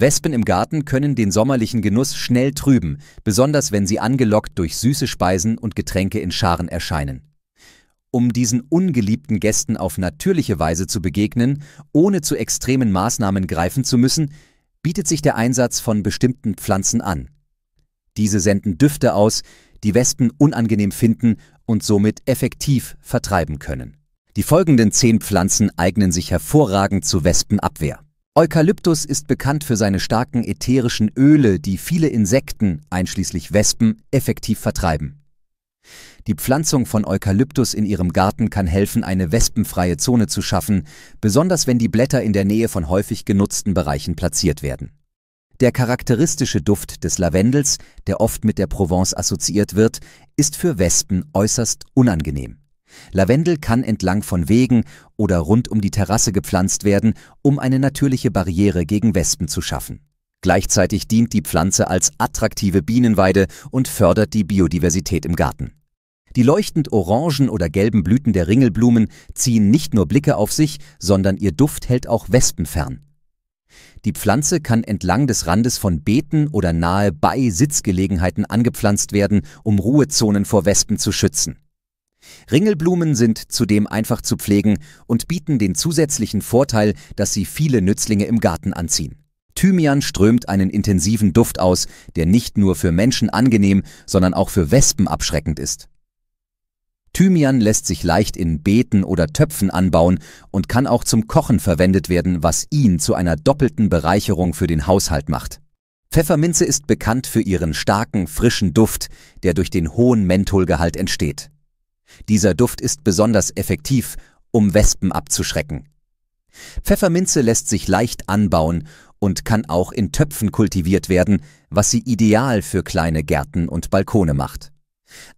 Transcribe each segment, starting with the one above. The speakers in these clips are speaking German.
Wespen im Garten können den sommerlichen Genuss schnell trüben, besonders wenn sie angelockt durch süße Speisen und Getränke in Scharen erscheinen. Um diesen ungeliebten Gästen auf natürliche Weise zu begegnen, ohne zu extremen Maßnahmen greifen zu müssen, bietet sich der Einsatz von bestimmten Pflanzen an. Diese senden Düfte aus, die Wespen unangenehm finden und somit effektiv vertreiben können. Die folgenden zehn Pflanzen eignen sich hervorragend zur Wespenabwehr. Eukalyptus ist bekannt für seine starken ätherischen Öle, die viele Insekten, einschließlich Wespen, effektiv vertreiben. Die Pflanzung von Eukalyptus in Ihrem Garten kann helfen, eine wespenfreie Zone zu schaffen, besonders wenn die Blätter in der Nähe von häufig genutzten Bereichen platziert werden. Der charakteristische Duft des Lavendels, der oft mit der Provence assoziiert wird, ist für Wespen äußerst unangenehm. Lavendel kann entlang von Wegen oder rund um die Terrasse gepflanzt werden, um eine natürliche Barriere gegen Wespen zu schaffen. Gleichzeitig dient die Pflanze als attraktive Bienenweide und fördert die Biodiversität im Garten. Die leuchtend orangen oder gelben Blüten der Ringelblumen ziehen nicht nur Blicke auf sich, sondern ihr Duft hält auch Wespen fern. Die Pflanze kann entlang des Randes von Beeten oder nahe bei Sitzgelegenheiten angepflanzt werden, um Ruhezonen vor Wespen zu schützen. Ringelblumen sind zudem einfach zu pflegen und bieten den zusätzlichen Vorteil, dass sie viele Nützlinge im Garten anziehen. Thymian strömt einen intensiven Duft aus, der nicht nur für Menschen angenehm, sondern auch für Wespen abschreckend ist. Thymian lässt sich leicht in Beeten oder Töpfen anbauen und kann auch zum Kochen verwendet werden, was ihn zu einer doppelten Bereicherung für den Haushalt macht. Pfefferminze ist bekannt für ihren starken, frischen Duft, der durch den hohen Mentholgehalt entsteht. Dieser Duft ist besonders effektiv, um Wespen abzuschrecken. Pfefferminze lässt sich leicht anbauen und kann auch in Töpfen kultiviert werden, was sie ideal für kleine Gärten und Balkone macht.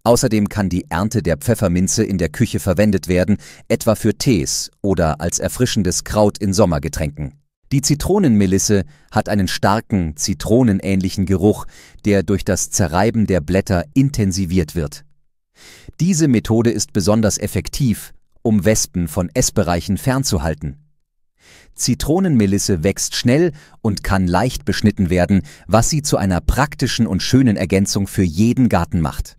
Außerdem kann die Ernte der Pfefferminze in der Küche verwendet werden, etwa für Tees oder als erfrischendes Kraut in Sommergetränken. Die Zitronenmelisse hat einen starken, zitronenähnlichen Geruch, der durch das Zerreiben der Blätter intensiviert wird. Diese Methode ist besonders effektiv, um Wespen von Essbereichen fernzuhalten. Zitronenmelisse wächst schnell und kann leicht beschnitten werden, was sie zu einer praktischen und schönen Ergänzung für jeden Garten macht.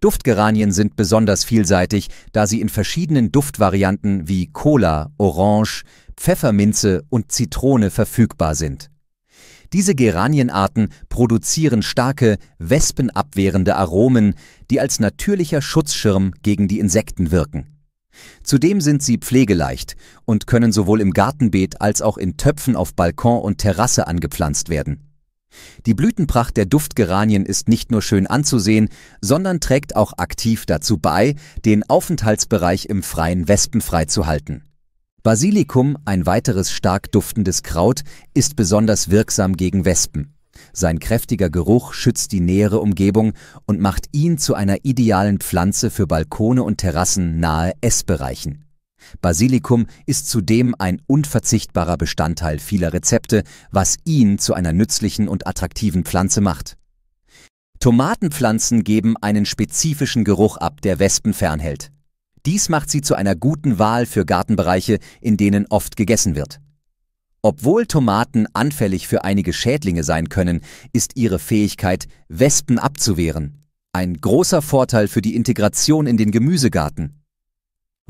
Duftgeranien sind besonders vielseitig, da sie in verschiedenen Duftvarianten wie Cola, Orange, Pfefferminze und Zitrone verfügbar sind. Diese Geranienarten produzieren starke, wespenabwehrende Aromen, die als natürlicher Schutzschirm gegen die Insekten wirken. Zudem sind sie pflegeleicht und können sowohl im Gartenbeet als auch in Töpfen auf Balkon und Terrasse angepflanzt werden. Die Blütenpracht der Duftgeranien ist nicht nur schön anzusehen, sondern trägt auch aktiv dazu bei, den Aufenthaltsbereich im Freien wespenfrei zu halten. Basilikum, ein weiteres stark duftendes Kraut, ist besonders wirksam gegen Wespen. Sein kräftiger Geruch schützt die nähere Umgebung und macht ihn zu einer idealen Pflanze für Balkone und Terrassen nahe Essbereichen. Basilikum ist zudem ein unverzichtbarer Bestandteil vieler Rezepte, was ihn zu einer nützlichen und attraktiven Pflanze macht. Tomatenpflanzen geben einen spezifischen Geruch ab, der Wespen fernhält. Dies macht sie zu einer guten Wahl für Gartenbereiche, in denen oft gegessen wird. Obwohl Tomaten anfällig für einige Schädlinge sein können, ist ihre Fähigkeit, Wespen abzuwehren, ein großer Vorteil für die Integration in den Gemüsegarten.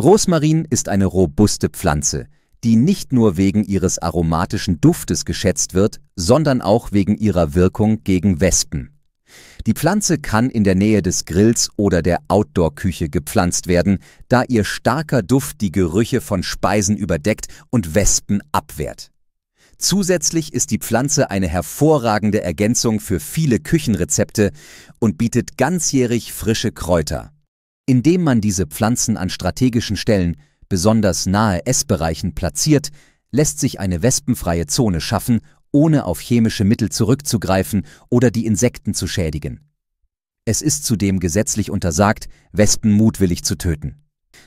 Rosmarin ist eine robuste Pflanze, die nicht nur wegen ihres aromatischen Duftes geschätzt wird, sondern auch wegen ihrer Wirkung gegen Wespen. Die Pflanze kann in der Nähe des Grills oder der Outdoor-Küche gepflanzt werden, da ihr starker Duft die Gerüche von Speisen überdeckt und Wespen abwehrt. Zusätzlich ist die Pflanze eine hervorragende Ergänzung für viele Küchenrezepte und bietet ganzjährig frische Kräuter. Indem man diese Pflanzen an strategischen Stellen, besonders nahe Essbereichen, platziert, lässt sich eine wespenfreie Zone schaffen ohne auf chemische Mittel zurückzugreifen oder die Insekten zu schädigen. Es ist zudem gesetzlich untersagt, Wespen mutwillig zu töten.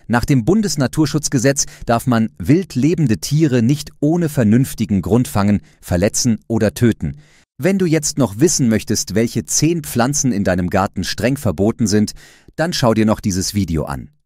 Nach dem Bundesnaturschutzgesetz darf man wild lebende Tiere nicht ohne vernünftigen Grund fangen, verletzen oder töten. Wenn du jetzt noch wissen möchtest, welche zehn Pflanzen in deinem Garten streng verboten sind, dann schau dir noch dieses Video an.